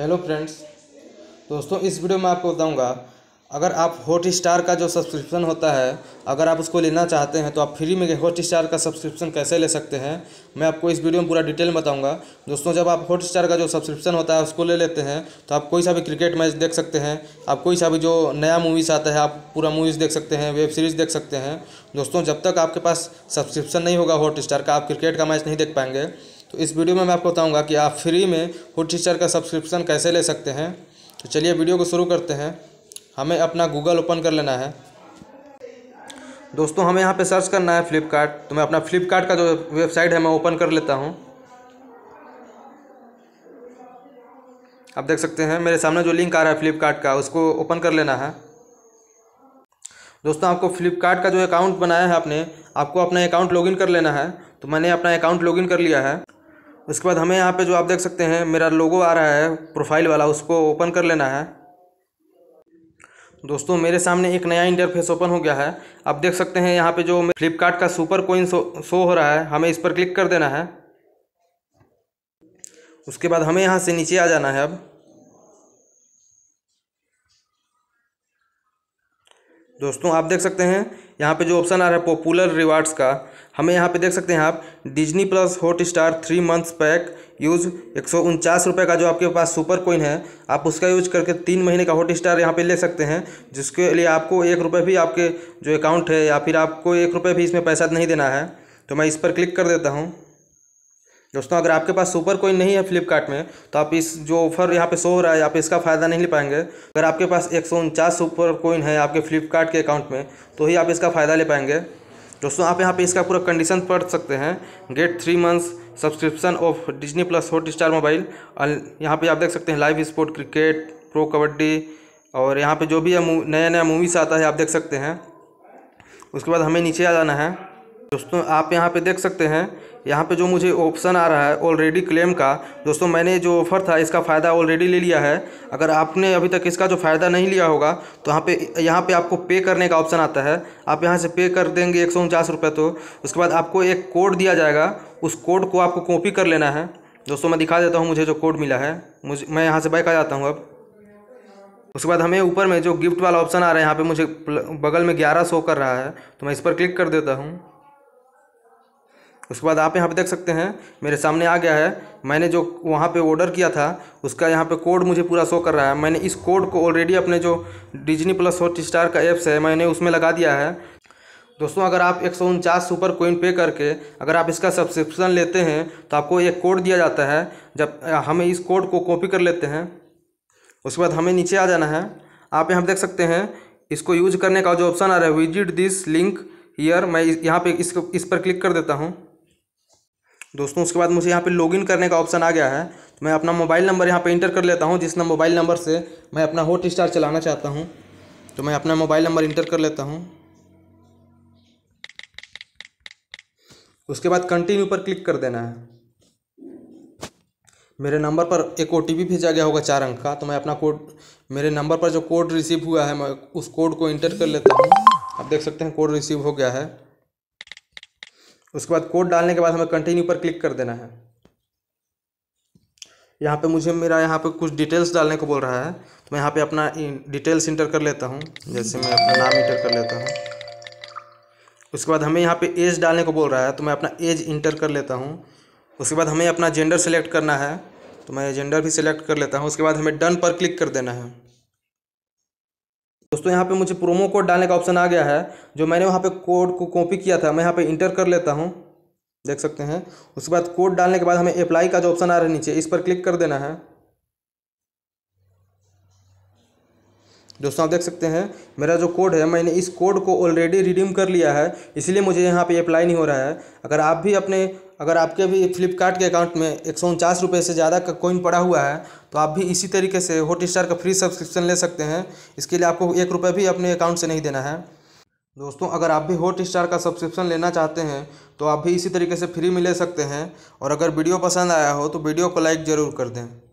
hello friends दोस्तों इस video में आपको बताऊंगा अगर आप हॉट स्टार का जो सब्सक्रिप्शन होता है अगर आप उसको लेना चाहते हैं तो आप फ्री में हॉट स्टार का सब्सक्रिप्शन कैसे ले सकते हैं मैं आपको इस वीडियो में पूरा डिटेल बताऊंगा दोस्तों जब आप हॉट स्टार का जो सब्सक्रिप्शन होता है उसको ले लेते हैं तो आप कोई सा भी क्रिकेट मैच देख सकते हैं आप कोई सा भी जो नया मूवीज़ आता है आप पूरा मूवीज़ देख सकते हैं वेब सीरीज़ देख सकते हैं दोस्तों जब तक आपके पास सब्सक्रिप्शन नहीं होगा हॉट स्टार का आप क्रिकेट का मैच नहीं देख पाएंगे तो इस वीडियो में मैं आपको बताऊंगा कि आप फ्री में हुड टीचर का सब्सक्रिप्शन कैसे ले सकते हैं तो चलिए वीडियो को शुरू करते हैं हमें अपना गूगल ओपन कर लेना है दोस्तों हमें यहाँ पे सर्च करना है फ्लिपकार्ट तो मैं अपना फ्लिपकार्ट का जो वेबसाइट है मैं ओपन कर लेता हूँ आप देख सकते हैं मेरे सामने जो लिंक आ रहा है फ्लिपकार्ट का उसको ओपन कर लेना है दोस्तों आपको फ्लिपकार्ट का जो अकाउंट बनाया है आपने आपको अपना अकाउंट लॉगिन कर लेना है तो मैंने अपना अकाउंट लॉगिन कर लिया है उसके बाद हमें यहाँ पे जो आप देख सकते हैं मेरा लोगो आ रहा है प्रोफाइल वाला उसको ओपन कर लेना है दोस्तों मेरे सामने एक नया इंटरफेस ओपन हो गया है आप देख सकते हैं यहाँ पे जो फ्लिपकार्ट का सुपर कोइन शो शो हो रहा है हमें इस पर क्लिक कर देना है उसके बाद हमें यहाँ से नीचे आ जाना है अब दोस्तों आप देख सकते हैं यहाँ पे जो ऑप्शन आ रहा है पॉपुलर रिवार्ड्स का हमें यहाँ पे देख सकते हैं आप Disney plus Hotstar three months pack use एक सौ रुपये का जो आपके पास सुपर कोइन है आप उसका यूज करके तीन महीने का हॉट स्टार यहाँ पे ले सकते हैं जिसके लिए आपको एक रुपये भी आपके जो अकाउंट है या फिर आपको एक रुपये भी इसमें पैसा नहीं देना है तो मैं इस पर क्लिक कर देता हूँ दोस्तों अगर आपके पास सुपर कोइन नहीं है फ्लिपकार्ट में तो आप इस जो ऑफर यहाँ पे शो हो रहा है आप इसका फ़ायदा नहीं ले पाएंगे अगर आपके पास एक सौ उनचास सुपर कोइन है आपके फ्लिपकार्ट के अकाउंट में तो ही आप इसका फ़ायदा ले पाएंगे दोस्तों आप यहाँ पे इसका पूरा कंडीशन पढ़ सकते हैं get three months subscription of Disney plus Hotstar mobile यहाँ पर आप देख सकते हैं live sport cricket pro kabaddi और यहाँ पर जो भी नया नया मूवीस आता है आप देख सकते हैं उसके बाद हमें नीचे आ जाना है दोस्तों आप यहाँ पे देख सकते हैं यहाँ पे जो मुझे ऑप्शन आ रहा है ऑलरेडी क्लेम का दोस्तों मैंने जो ऑफ़र था इसका फ़ायदा ऑलरेडी ले लिया है अगर आपने अभी तक इसका जो फ़ायदा नहीं लिया होगा तो यहाँ पे यहाँ पे आपको पे करने का ऑप्शन आता है आप यहाँ से पे कर देंगे एक सौ उनचास रुपये तो उसके बाद आपको एक कोड दिया जाएगा उस कोड को आपको कॉपी कर लेना है दोस्तों मैं दिखा देता हूँ मुझे जो कोड मिला है मुझे मैं यहाँ से बैक आ जाता हूँ अब उसके बाद हमें ऊपर में जो गिफ्ट वाला ऑप्शन आ रहा है यहाँ पे मुझे बगल में ग्यारह शो कर रहा है तो मैं इस पर क्लिक कर देता हूँ उसके बाद आप यहाँ पे देख सकते हैं मेरे सामने आ गया है मैंने जो वहाँ पे ऑर्डर किया था उसका यहाँ पे कोड मुझे पूरा शो कर रहा है मैंने इस कोड को ऑलरेडी अपने जो डिजनी प्लस हॉट स्टार का एप्स है मैंने उसमें लगा दिया है दोस्तों अगर आप एक सुपर कोइन पे करके अगर आप इसका सब्सक्रिप्शन लेते हैं तो आपको एक कोड दिया जाता है जब हमें इस कोड को कॉपी कर लेते हैं उसके बाद हमें नीचे आ जाना है आप यहाँ देख सकते हैं इसको यूज करने का जो ऑप्शन आ रहा है विजिट दिस लिंक ईयर मैं यहाँ पे इसको इस पर क्लिक कर देता हूँ दोस्तों उसके बाद मुझे यहाँ पे लॉगिन करने का ऑप्शन आ गया है तो मैं अपना मोबाइल नंबर यहाँ पे इंटर कर लेता हूँ जिस मोबाइल नंबर से मैं अपना हॉट स्टार चलाना चाहता हूँ तो मैं अपना मोबाइल नंबर इंटर कर लेता हूँ उसके बाद कंटिन्यू पर क्लिक कर देना है मेरे नंबर पर एक ओ भेजा गया होगा चार अंक का तो मैं अपना कोड मेरे नंबर पर जो कोड रिसीव हुआ है मैं उस कोड को इंटर कर लेता हूँ आप देख सकते हैं कोड रिसीव हो गया है उसके बाद कोड डालने के बाद हमें कंटिन्यू पर क्लिक कर देना है यहाँ पे मुझे मेरा यहाँ पे कुछ डिटेल्स डालने को बोल रहा है तो मैं यहाँ पे अपना डिटेल्स इंटर कर लेता हूँ जैसे मैं अपना नाम इंटर कर लेता हूँ उसके बाद हमें यहाँ पे एज डालने को बोल रहा है तो मैं अपना एज इंटर कर लेता हूँ उसके बाद हमें अपना जेंडर सेलेक्ट करना है तो मैं जेंडर भी सिलेक्ट कर लेता हूँ उसके बाद हमें डन पर क्लिक कर देना है दोस्तों यहाँ पे मुझे प्रोमो कोड डालने का ऑप्शन आ गया है जो मैंने वहाँ पे कोड को कॉपी किया था मैं यहाँ पे इंटर कर लेता हूँ देख सकते हैं उसके बाद कोड डालने के बाद हमें अप्लाई का जो ऑप्शन आ रहा है नीचे इस पर क्लिक कर देना है दोस्तों आप देख सकते हैं मेरा जो कोड है मैंने इस कोड को ऑलरेडी रिडीम कर लिया है इसलिए मुझे यहाँ पे अप्लाई नहीं हो रहा है अगर आप भी अपने अगर आपके भी फ्लिपकार्ट के अकाउंट में एक सौ उनचास रुपये से ज़्यादा का कोइन पड़ा हुआ है तो आप भी इसी तरीके से हॉट स्टार का फ्री सब्सक्रिप्शन ले सकते हैं इसके लिए आपको एक रुपये भी अपने अकाउंट से नहीं देना है दोस्तों अगर आप भी हॉट स्टार का सब्सक्रिप्शन लेना चाहते हैं तो आप भी इसी तरीके से फ्री में ले सकते हैं और अगर वीडियो पसंद आया हो तो वीडियो को लाइक ज़रूर कर दें